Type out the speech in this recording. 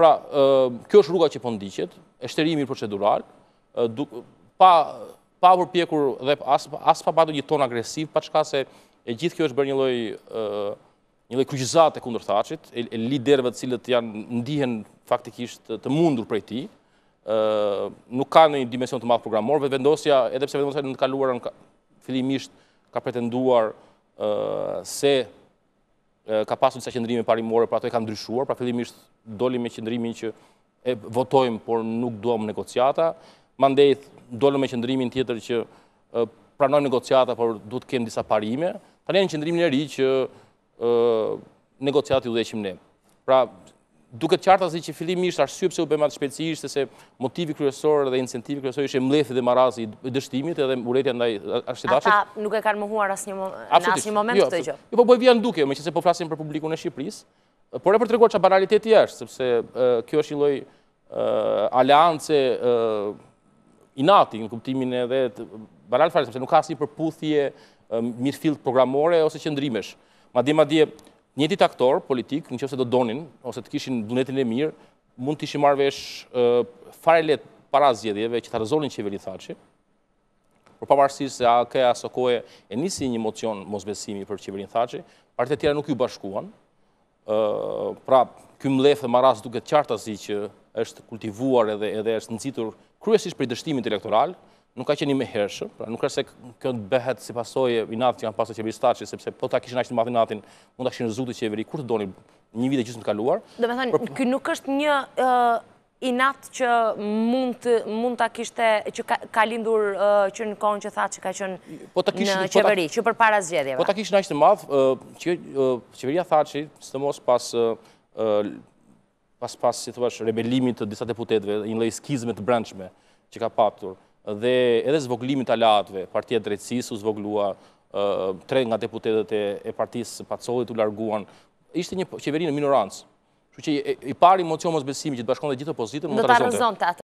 Pra, kjo është rruga që po ndiqet, e shtërimi procedural, pa përpjekur dhe as pa patu një ton agresiv, pa qka se e gjithë kjo është bërë një loj një loj kryqizat e kundur thacit, e liderve të cilët janë ndihen faktikisht të mundur prej ti, nuk ka në një dimension të madhë programor, vetë vendosja, edhe pse vendosja në të kaluar në filimisht ka pretenduar se ka pasur njësa qëndrimi parimore, pra ato e ka ndryshuar, pra fillimisht dolim me qëndrimin që e votojmë, por nuk duham negociata, mandejt dolim me qëndrimin tjetër që pranojmë negociata, por du të kemë disa parime, të një qëndrimin e ri që negociata ju dheqim ne. Pra, të qarta si që fillim ishtë arsyep se u bëjmë atë shpeci ishtë se motivi kryesor dhe incentivi kryesor ishtë e mlethi dhe marazi dështimit edhe uretja ndaj ashtetashit. Ata nuk e kanë muhuar asë një moment jo, të të gjë? Jo, po bëjë vjen duke, me që se po flasim për publikun e Shqipëris, por e për të reguar që banaliteti është, sepse kjo është një loj aleance inati, në kuptimin edhe banal farës, sepse nuk ka si përputhje mirë programore ose qëndrimesh. Ma di, ma një ditaktor politik, në që se do donin, ose të kishin dunetin e mirë, mund të ishim marvesh fare letë para zjedjeve që të rëzonin qeveri thaci, për përbërësi se a këja aso kohë e nisi një emocion mosbesimi për qeverin thaci, partë e tjera nuk ju bashkuan, pra këm lefë dhe maras duke të qartasi që është kultivuar edhe është nëzitur kryesisht për i dështimin të elektoral, nuk ka qeni me hershë, pra nuk është se këtë bëhet si pasoj e natë që kanë pasë të qeveri staqë, sepse po ta kishin ashtë në madhin natin, mund të kishin rëzut të qeveri, kur të doni një vite gjithë në të kaluar. Dhe me thënë, kjo nuk është një i natë që mund të kishte, që ka lindur që në kohën që thatë që ka qënë në qeveri, që për para zgjedhjeva. Po ta kishin ashtë në po po madhë, qeveria thatë që, së të mos pas pas pas, si të vash, rebelimit të disa deputetve, një lejë të brendshme që ka patur, dhe edhe zvoglimit të alatve, partia drejtsisë u zvoglua, tre nga deputetet e partisë patësollit u larguan, ishte një qeverinë minorancë, që që i pari emocion mos besimi që të bashkon dhe gjithë opozitën, më të rezonte.